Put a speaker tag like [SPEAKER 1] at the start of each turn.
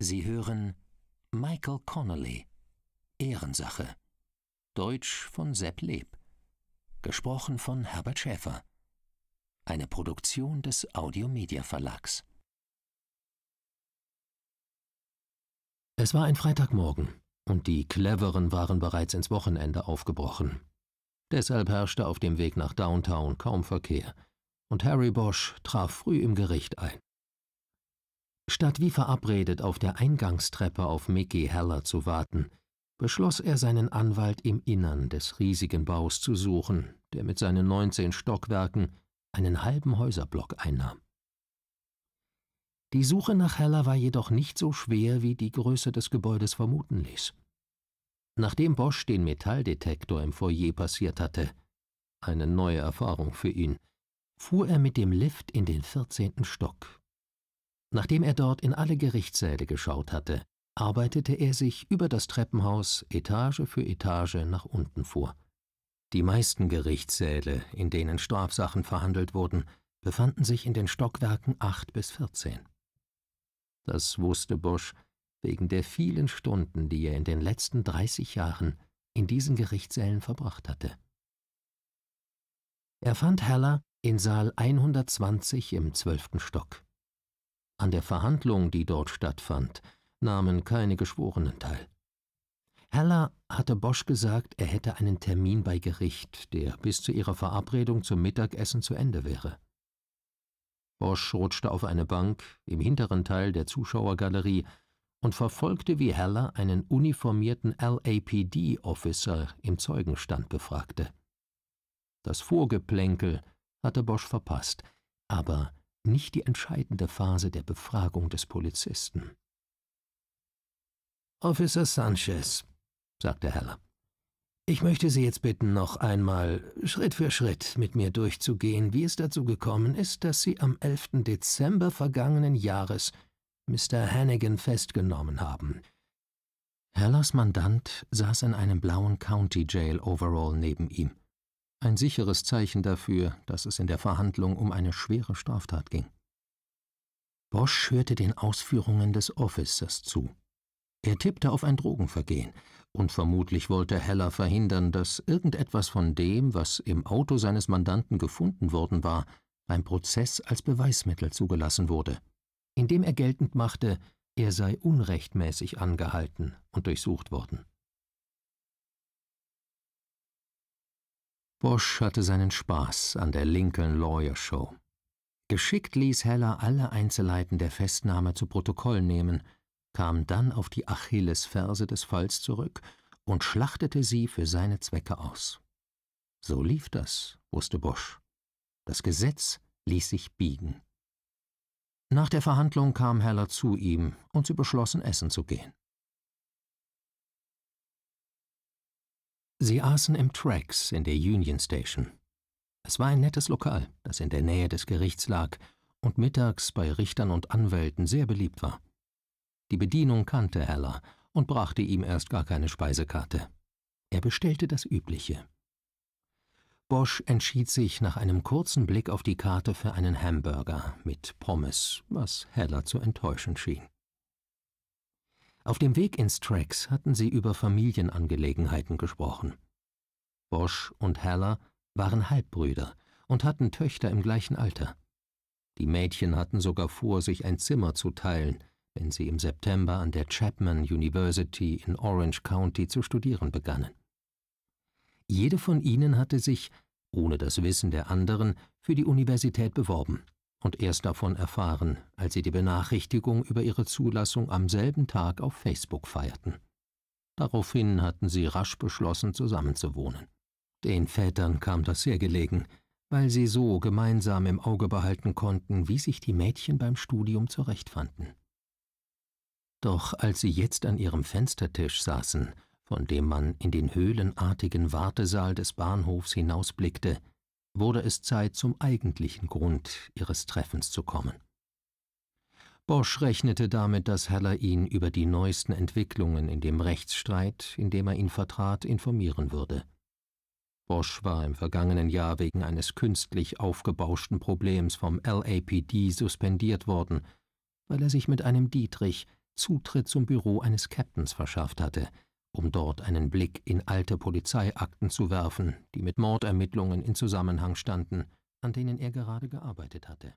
[SPEAKER 1] Sie hören Michael Connolly Ehrensache Deutsch von Sepp Leb Gesprochen von Herbert Schäfer Eine Produktion des Audiomedia Verlags Es war ein Freitagmorgen, und die Cleveren waren bereits ins Wochenende aufgebrochen. Deshalb herrschte auf dem Weg nach Downtown kaum Verkehr, und Harry Bosch traf früh im Gericht ein. Statt wie verabredet auf der Eingangstreppe auf Mickey Heller zu warten, beschloss er, seinen Anwalt im Innern des riesigen Baus zu suchen, der mit seinen 19 Stockwerken einen halben Häuserblock einnahm. Die Suche nach Heller war jedoch nicht so schwer, wie die Größe des Gebäudes vermuten ließ. Nachdem Bosch den Metalldetektor im Foyer passiert hatte, eine neue Erfahrung für ihn, fuhr er mit dem Lift in den 14. Stock, Nachdem er dort in alle Gerichtssäle geschaut hatte, arbeitete er sich über das Treppenhaus Etage für Etage nach unten vor. Die meisten Gerichtssäle, in denen Strafsachen verhandelt wurden, befanden sich in den Stockwerken 8 bis 14. Das wusste Bosch wegen der vielen Stunden, die er in den letzten 30 Jahren in diesen Gerichtssälen verbracht hatte. Er fand Heller in Saal 120 im 12. Stock. An der Verhandlung, die dort stattfand, nahmen keine Geschworenen teil. Heller hatte Bosch gesagt, er hätte einen Termin bei Gericht, der bis zu ihrer Verabredung zum Mittagessen zu Ende wäre. Bosch rutschte auf eine Bank im hinteren Teil der Zuschauergalerie und verfolgte, wie Heller einen uniformierten LAPD-Officer im Zeugenstand befragte. Das Vorgeplänkel hatte Bosch verpasst, aber nicht die entscheidende Phase der Befragung des Polizisten. Officer Sanchez, sagte Heller, ich möchte Sie jetzt bitten, noch einmal Schritt für Schritt mit mir durchzugehen, wie es dazu gekommen ist, dass Sie am 11. Dezember vergangenen Jahres Mr. Hannigan festgenommen haben. Hellers Mandant saß in einem blauen County Jail Overall neben ihm ein sicheres Zeichen dafür, dass es in der Verhandlung um eine schwere Straftat ging. Bosch hörte den Ausführungen des Officers zu. Er tippte auf ein Drogenvergehen, und vermutlich wollte Heller verhindern, dass irgendetwas von dem, was im Auto seines Mandanten gefunden worden war, beim Prozess als Beweismittel zugelassen wurde, indem er geltend machte, er sei unrechtmäßig angehalten und durchsucht worden. Bosch hatte seinen Spaß an der Lincoln Lawyer Show. Geschickt ließ Heller alle Einzelheiten der Festnahme zu Protokoll nehmen, kam dann auf die Achillesferse des Falls zurück und schlachtete sie für seine Zwecke aus. So lief das, wusste Bosch. Das Gesetz ließ sich biegen. Nach der Verhandlung kam Heller zu ihm und sie beschlossen, essen zu gehen. Sie aßen im Tracks in der Union Station. Es war ein nettes Lokal, das in der Nähe des Gerichts lag und mittags bei Richtern und Anwälten sehr beliebt war. Die Bedienung kannte Heller und brachte ihm erst gar keine Speisekarte. Er bestellte das Übliche. Bosch entschied sich nach einem kurzen Blick auf die Karte für einen Hamburger mit Pommes, was Heller zu enttäuschen schien. Auf dem Weg ins Tracks hatten sie über Familienangelegenheiten gesprochen. Bosch und Heller waren Halbbrüder und hatten Töchter im gleichen Alter. Die Mädchen hatten sogar vor, sich ein Zimmer zu teilen, wenn sie im September an der Chapman University in Orange County zu studieren begannen. Jede von ihnen hatte sich, ohne das Wissen der anderen, für die Universität beworben und erst davon erfahren, als sie die Benachrichtigung über ihre Zulassung am selben Tag auf Facebook feierten. Daraufhin hatten sie rasch beschlossen, zusammenzuwohnen. Den Vätern kam das sehr gelegen, weil sie so gemeinsam im Auge behalten konnten, wie sich die Mädchen beim Studium zurechtfanden. Doch als sie jetzt an ihrem Fenstertisch saßen, von dem man in den höhlenartigen Wartesaal des Bahnhofs hinausblickte, wurde es Zeit, zum eigentlichen Grund ihres Treffens zu kommen. Bosch rechnete damit, dass Heller ihn über die neuesten Entwicklungen in dem Rechtsstreit, in dem er ihn vertrat, informieren würde. Bosch war im vergangenen Jahr wegen eines künstlich aufgebauschten Problems vom LAPD suspendiert worden, weil er sich mit einem Dietrich Zutritt zum Büro eines Captains verschafft hatte – um dort einen Blick in alte Polizeiakten zu werfen, die mit Mordermittlungen in Zusammenhang standen, an denen er gerade gearbeitet hatte